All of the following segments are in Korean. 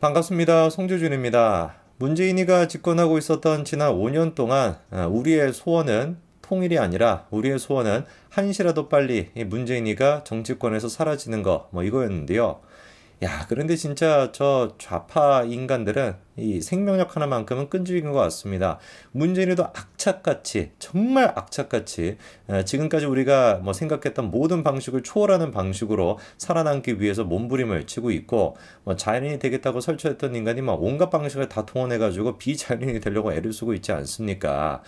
반갑습니다. 송주준입니다 문재인이가 집권하고 있었던 지난 5년 동안 아, 우리의 소원은 통일이 아니라 우리의 소원은 한시라도 빨리 문재인이가 정치권에서 사라지는 거 뭐 이거였는데요. 야, 그런데 진짜 저 좌파 인간들은 이 생명력 하나만큼은 끈질긴 것 같습니다. 문재인도 악착같이 정말 악착같이 지금까지 우리가 뭐 생각했던 모든 방식을 초월하는 방식으로 살아남기 위해서 몸부림을 치고 있고 뭐 자연인이 되겠다고 설치했던 인간이 막 온갖 방식을 다 동원해가지고 비자연인이 되려고 애를 쓰고 있지 않습니까?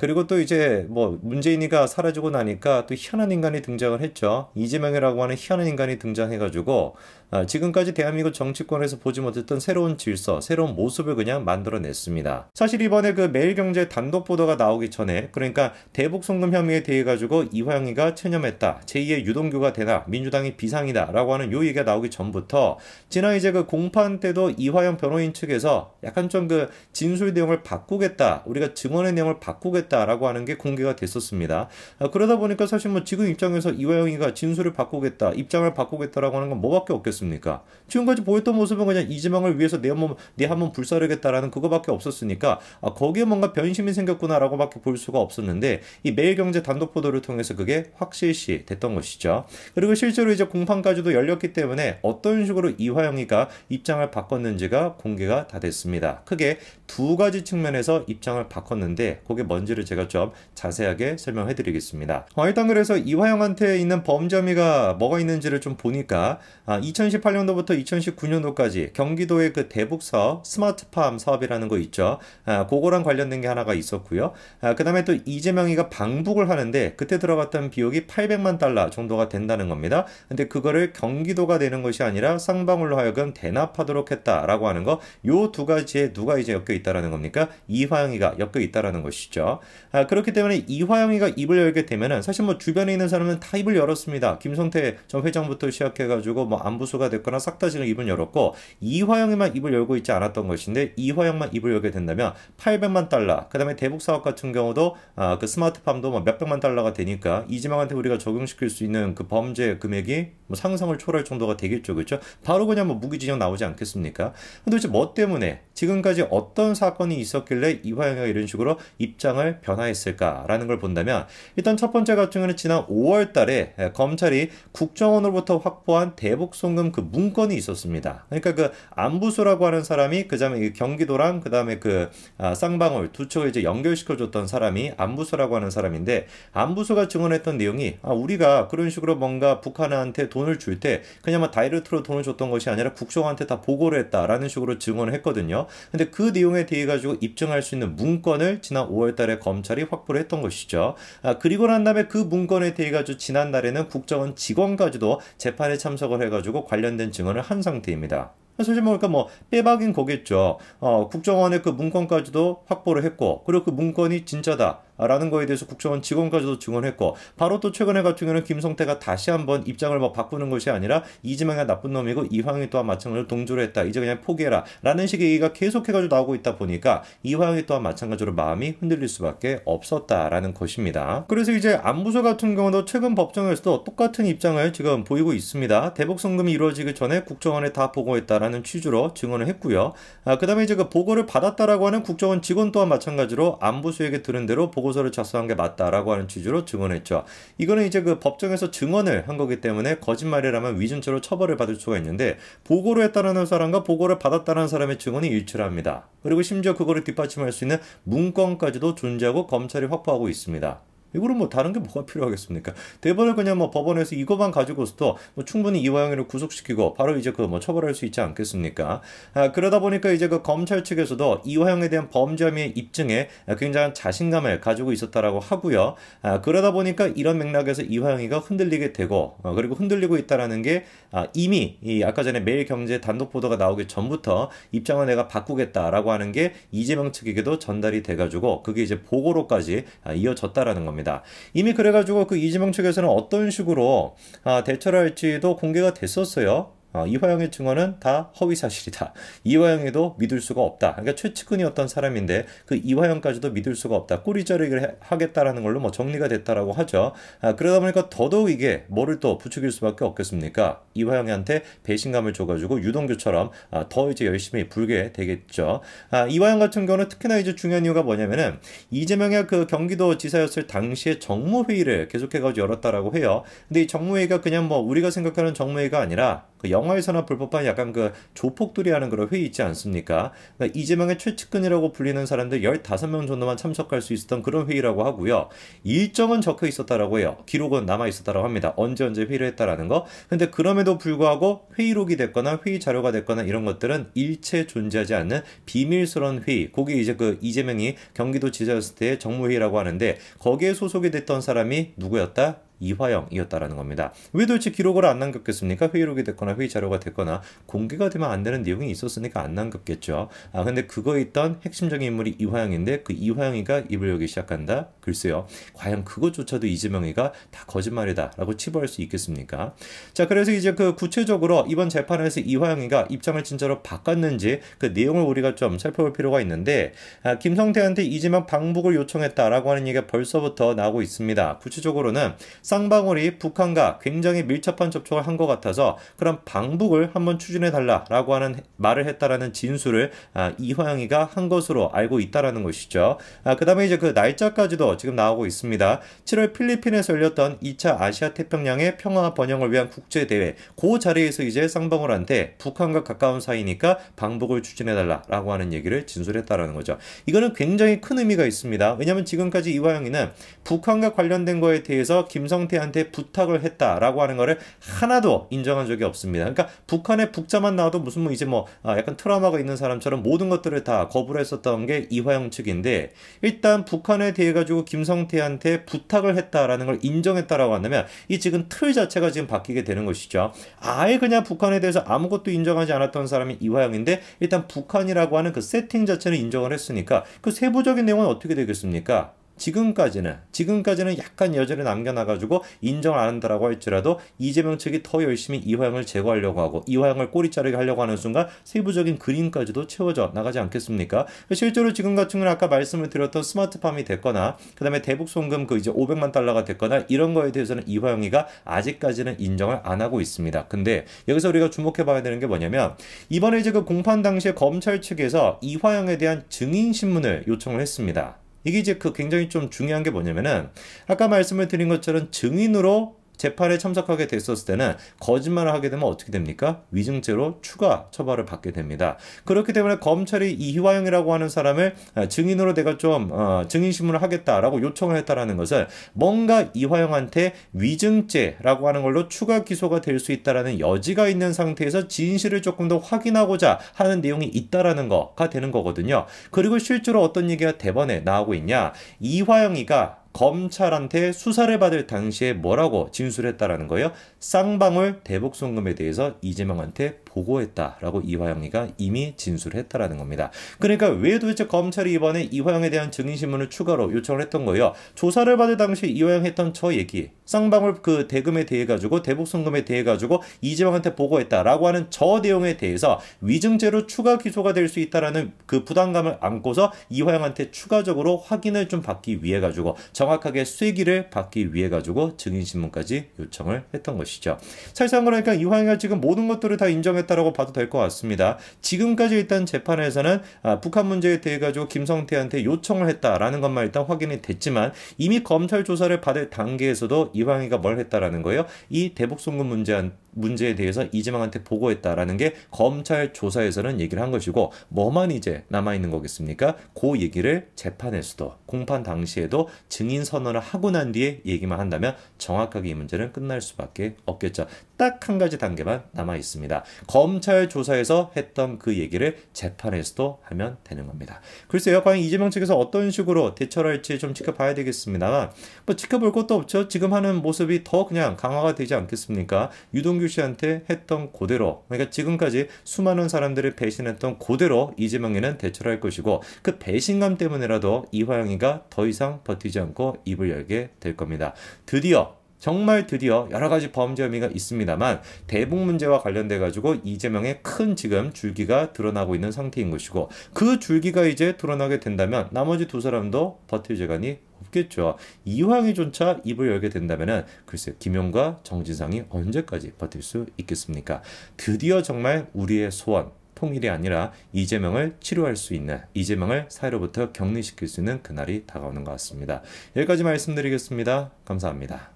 그리고 또 이제 뭐 문재인이가 사라지고 나니까 또 희한한 인간이 등장을 했죠. 이재명이라고 하는 희한한 인간이 등장해가지고 어, 지금까지 대한민국 정치권에서 보지 못했던 새로운 질서, 새로운 모습 모습을 그냥 만들어냈습니다. 사실 이번에 그 매일경제 단독 보도가 나오기 전에 그러니까 대북 송금 혐의에 대해 가지고 이화영이가 체념했다. 제2의 유동규가 되나 민주당이 비상이다 라고 하는 요 얘기가 나오기 전부터 지난 이제 그 공판 때도 이화영 변호인 측에서 약간 좀 그 진술 내용을 바꾸겠다 우리가 증언의 내용을 바꾸겠다라고 하는 게 공개가 됐었습니다. 아, 그러다 보니까 사실 뭐 지금 입장에서 이화영이가 진술을 바꾸겠다 입장을 바꾸겠다라고 하는 건 뭐밖에 없겠습니까? 지금까지 보였던 모습은 그냥 이지망을 위해서 내 한번 내 한번 한번 불사르겠다라는 그거밖에 없었으니까 아, 거기에 뭔가 변심이 생겼구나라고밖에 볼 수가 없었는데 이 매일경제 단독 보도를 통해서 그게 확실시 됐던 것이죠. 그리고 실제로 이제 공판까지도 열렸기 때문에 어떤 식으로 이화영이가 입장을 바꿨는지가 공개가 다 됐습니다. 크게 두 가지 측면에서 입장을 바꿨는데 그게 뭔지를 제가 좀 자세하게 설명해 드리겠습니다. 어, 일단 그래서 이화영한테 있는 범죄 혐가 뭐가 있는지를 좀 보니까 아, 2018년도부터 2019년도까지 경기도의 그 대북사업 스마트팜 사업이라는 거 있죠. 아, 그거랑 관련된 게 하나가 있었고요. 아, 그 다음에 또 이재명이가 방북을 하는데 그때 들어갔던 비용이 800만 달러 정도가 된다는 겁니다. 근데 그거를 경기도가 되는 것이 아니라 쌍방울로 하여금 대납하도록 했다라고 하는 거요 두 가지에 누가 이제 엮여 있다라는 겁니까? 이화영이가 엮여 있다라는 것이죠. 아, 그렇기 때문에 이화영이가 입을 열게 되면은 사실 뭐 주변에 있는 사람은 다 입을 열었습니다. 김성태 전 회장부터 시작해가지고 뭐 안부수가 됐거나 싹 다 지금 입을 열었고 이화영이만 입을 열고 있지 않았던 것인데 이화영만 입을 열게 된다면 800만 달러, 그 다음에 대북 사업 같은 경우도 아, 그 스마트팜도 뭐 몇백만 달러가 되니까 이지망한테 우리가 적용시킬 수 있는 그 범죄 금액이 뭐 상상을 초월할 정도가 되겠죠. 그렇죠? 바로 그냥 뭐 무기징역 나오지 않겠습니까? 도대체 뭐 때문에 지금까지 어떤 사건이 있었길래 이화영이가 이런 식으로 입장을 변화했을까라는 걸 본다면 일단 첫 번째 같은 경우는 지난 5월 달에 예, 검찰이 국정원으로부터 확보한 대북송금 그 문건이 있었습니다. 그러니까 그 안부수라고 하는 사람이 그다음에 경기도랑 그다음에 그 아, 쌍방울 두 쪽을 이제 연결시켜 줬던 사람이 안부수라고 하는 사람인데 안부수가 증언했던 내용이 아, 우리가 그런 식으로 뭔가 북한한테 돈 돈을 줄 때 그냥 막 다이렉트로 돈을 줬던 것이 아니라 국정한테 다 보고를 했다라는 식으로 증언을 했거든요. 근데 그 내용에 대해 가지고 입증할 수 있는 문건을 지난 5월 달에 검찰이 확보를 했던 것이죠. 아, 그리고 난 다음에 그 문건에 대해 가지고 지난달에는 국정원 직원까지도 재판에 참석을 해가지고 관련된 증언을 한 상태입니다. 솔 사실 보니까 뭐, 그러니까 뭐 빼박인 거겠죠. 어, 국정원의 그 문건까지도 확보를 했고, 그리고 그 문건이 진짜다. 라는 거에 대해서 국정원 직원까지도 증언했고 바로 또 최근에 같은 경우는 김성태가 다시 한번 입장을 막 바꾸는 것이 아니라 이지명이 나쁜 놈이고 이황이 또한 마찬가지로 동조를 했다. 이제 그냥 포기해라. 라는 식의 얘기가 계속해가지고 나오고 있다 보니까 이황이 또한 마찬가지로 마음이 흔들릴 수밖에 없었다라는 것입니다. 그래서 이제 안부서 같은 경우도 최근 법정에서도 똑같은 입장을 지금 보이고 있습니다. 대북 송금이 이루어지기 전에 국정원에 다 보고했다라는 취지로 증언을 했고요. 아, 그다음에 이제 그 보고를 받았다라고 하는 국정원 직원 또한 마찬가지로 안부수에게 들은 대로 보고 보고서를 작성한 게 맞다라고 하는 취지로 증언했죠. 이거는 이제 그 법정에서 증언을 한 거기 때문에 거짓말이라면 위증죄로 처벌을 받을 수가 있는데 보고를 했다라는 사람과 보고를 받았다는 사람의 증언이 일치합니다. 그리고 심지어 그거를 뒷받침할 수 있는 문건까지도 존재하고 검찰이 확보하고 있습니다. 이거는 뭐 다른 게 뭐가 필요하겠습니까? 대법을 그냥 뭐 법원에서 이것만 가지고서도 뭐 충분히 이화영이를 구속시키고 바로 이제 그 뭐 처벌할 수 있지 않겠습니까? 아, 그러다 보니까 이제 그 검찰 측에서도 이화영에 대한 범죄의 입증에 굉장한 자신감을 가지고 있었다라고 하고요. 아, 그러다 보니까 이런 맥락에서 이화영이가 흔들리게 되고 어, 그리고 흔들리고 있다라는 게 아, 이미 이 아까 전에 매일경제 단독 보도가 나오기 전부터 입장을 내가 바꾸겠다라고 하는 게 이재명 측에게도 전달이 돼가지고 그게 이제 보고로까지 아, 이어졌다라는 겁니다. 겁니다. 이미 그래가지고 그 이재명 측에서는 어떤 식으로 아, 대처를 할지도 공개가 됐었어요. 어, 이화영의 증언은 다 허위 사실이다. 이화영에도 믿을 수가 없다. 그러니까 최측근이었던 사람인데 그 이화영까지도 믿을 수가 없다. 꼬리자르기를 하겠다라는 걸로 뭐 정리가 됐다라고 하죠. 아, 그러다 보니까 더더욱 이게 뭐를 또 부추길 수밖에 없겠습니까? 이화영한테 배신감을 줘가지고 유동규처럼 아, 더 이제 열심히 불게 되겠죠. 아, 이화영 같은 경우는 특히나 이제 중요한 이유가 뭐냐면은 이재명이 그 경기도 지사였을 당시에 정무회의를 계속해가지고 열었다라고 해요. 근데 이 정무회의가 그냥 뭐 우리가 생각하는 정무회의가 아니라 그 영화에서나 불 법한 약간 그 조폭들이 하는 그런 회의 있지 않습니까? 그러니까 이재명의 최측근이라고 불리는 사람들 15명 정도만 참석할 수 있었던 그런 회의라고 하고요. 일정은 적혀 있었다라고 해요. 기록은 남아 있었다고 합니다. 언제 언제 회의를 했다라는 거. 근데 그럼에도 불구하고 회의록이 됐거나 회의 자료가 됐거나 이런 것들은 일체 존재하지 않는 비밀스러운 회의. 거기 이제 그 이재명이 경기도 지자였을 때의 정무회의라고 하는데 거기에 소속이 됐던 사람이 누구였다? 이화영이었다라는 겁니다. 왜 도대체 기록을 안 남겼겠습니까? 회의록이 됐거나 회의 자료가 됐거나 공개가 되면 안 되는 내용이 있었으니까 안 남겼겠죠. 아 근데 그거 있던 핵심적인 인물이 이화영인데 그 이화영이가 입을 여기 시작한다. 글쎄요. 과연 그것조차도 이재명이가 다 거짓말이다라고 치부할 수 있겠습니까? 자 그래서 이제 그 구체적으로 이번 재판에서 이화영이가 입장을 진짜로 바꿨는지 그 내용을 우리가 좀 살펴볼 필요가 있는데 아, 김성태한테 이재명 방북을 요청했다라고 하는 얘기가 벌써부터 나오고 있습니다. 구체적으로는 쌍방울이 북한과 굉장히 밀접한 접촉을 한 것 같아서 그런 방북을 한번 추진해 달라라고 하는 말을 했다라는 진술을 아, 이화영이가 한 것으로 알고 있다라는 것이죠. 아, 그다음에 이제 그 날짜까지도 지금 나오고 있습니다. 7월 필리핀에서 열렸던 2차 아시아 태평양의 평화 번영을 위한 국제 대회 그 자리에서 이제 쌍방울한테 북한과 가까운 사이니까 방북을 추진해 달라라고 하는 얘기를 진술했다라는 거죠. 이거는 굉장히 큰 의미가 있습니다. 왜냐하면 지금까지 이화영이는 북한과 관련된 거에 대해서 김성 김성태한테 부탁을 했다라고 하는 거를 하나도 인정한 적이 없습니다. 그러니까 북한의 북자만 나와도 무슨 뭐 이제 뭐 아, 약간 트라우마가 있는 사람처럼 모든 것들을 다 거부를 했었던 게 이화영 측인데 일단 북한에 대해 가지고 김성태한테 부탁을 했다라는 걸 인정했다라고 한다면 이 지금 틀 자체가 지금 바뀌게 되는 것이죠. 아예 그냥 북한에 대해서 아무것도 인정하지 않았던 사람이 이화영인데 일단 북한이라고 하는 그 세팅 자체는 인정을 했으니까 그 세부적인 내용은 어떻게 되겠습니까? 지금까지는 지금까지는 약간 여지를 남겨놔가지고 인정을 안 한다라고 할지라도 이재명 측이 더 열심히 이화영을 제거하려고 하고 이화영을 꼬리 자르게 하려고 하는 순간 세부적인 그림까지도 채워져 나가지 않겠습니까? 실제로 지금 같은 경우는 아까 말씀을 드렸던 스마트팜이 됐거나 그다음에 대북 송금 그 이제 500만 달러가 됐거나 이런 거에 대해서는 이화영이가 아직까지는 인정을 안 하고 있습니다. 근데 여기서 우리가 주목해봐야 되는 게 뭐냐면 이번에 이제 그 공판 당시에 검찰 측에서 이화영에 대한 증인 신문을 요청을 했습니다. 이게 이제 그 굉장히 좀 중요한 게 뭐냐면은 아까 말씀을 드린 것처럼 증인으로 재판에 참석하게 됐었을 때는 거짓말을 하게 되면 어떻게 됩니까? 위증죄로 추가 처벌을 받게 됩니다. 그렇기 때문에 검찰이 이희화영이라고 하는 사람을 아, 증인으로 내가 좀 어, 증인신문을 하겠다라고 요청을 했다라는 것은 뭔가 이화영한테 위증죄라고 하는 걸로 추가 기소가 될 수 있다라는 여지가 있는 상태에서 진실을 조금 더 확인하고자 하는 내용이 있다라는 거가 되는 거거든요. 그리고 실제로 어떤 얘기가 대번에 나오고 있냐? 이화영이가 검찰한테 수사를 받을 당시에 뭐라고 진술했다라는 거예요. 쌍방울 대북송금에 대해서 이재명한테 보고했다라고 이화영이가 이미 진술했다라는 겁니다. 그러니까 왜 도대체 검찰이 이번에 이화영에 대한 증인신문을 추가로 요청을 했던 거예요? 조사를 받을 당시 이화영 했던 저 얘기, 쌍방울 그 대금에 대해 가지고 대북송금에 대해 가지고 이재명한테 보고했다라고 하는 저 내용에 대해서 위증죄로 추가 기소가 될 수 있다라는 그 부담감을 안고서 이화영한테 추가적으로 확인을 좀 받기 위해 가지고 정확하게 쐐기를 받기 위해 가지고 증인신문까지 요청을 했던 것이죠. 사실상 그러니까 이화영이 지금 모든 것들을 다 인정해 해명했다라고 봐도 될 것 같습니다. 지금까지 일단 재판에서는 아, 북한 문제에 대해 가지고 김성태한테 요청을 했다라는 것만 일단 확인이 됐지만 이미 검찰 조사를 받을 단계에서도 이방희가 뭘 했다라는 거예요. 이 대북송금 문제한 문제에 대해서 이재명한테 보고했다라는 게 검찰 조사에서는 얘기를 한 것이고 뭐만 이제 남아있는 거겠습니까? 그 얘기를 재판에서도 공판 당시에도 증인 선언을 하고 난 뒤에 얘기만 한다면 정확하게 이 문제는 끝날 수밖에 없겠죠. 딱 한 가지 단계만 남아있습니다. 검찰 조사에서 했던 그 얘기를 재판에서도 하면 되는 겁니다. 글쎄요. 과연 이재명 측에서 어떤 식으로 대처를 할지 좀 지켜봐야 되겠습니다만 뭐 지켜볼 것도 없죠. 지금 하는 모습이 더 그냥 강화가 되지 않겠습니까? 유동 이동규 씨한테 했던 고대로 그러니까 지금까지 수많은 사람들을 배신했던 고대로 이재명이는 대처를 할 것이고 그 배신감 때문에라도 이화영이가 더 이상 버티지 않고 입을 열게 될 겁니다. 드디어 정말 드디어 여러 가지 범죄 혐의가 있습니다만 대북 문제와 관련돼 가지고 이재명의 큰 지금 줄기가 드러나고 있는 상태인 것이고 그 줄기가 이제 드러나게 된다면 나머지 두 사람도 버틸 재간이 없겠죠. 이황이조차 입을 열게 된다면 글쎄 김용과 정진상이 언제까지 버틸 수 있겠습니까? 드디어 정말 우리의 소원 통일이 아니라 이재명을 치료할 수 있는 이재명을 사회로부터 격리시킬 수 있는 그날이 다가오는 것 같습니다. 여기까지 말씀드리겠습니다. 감사합니다.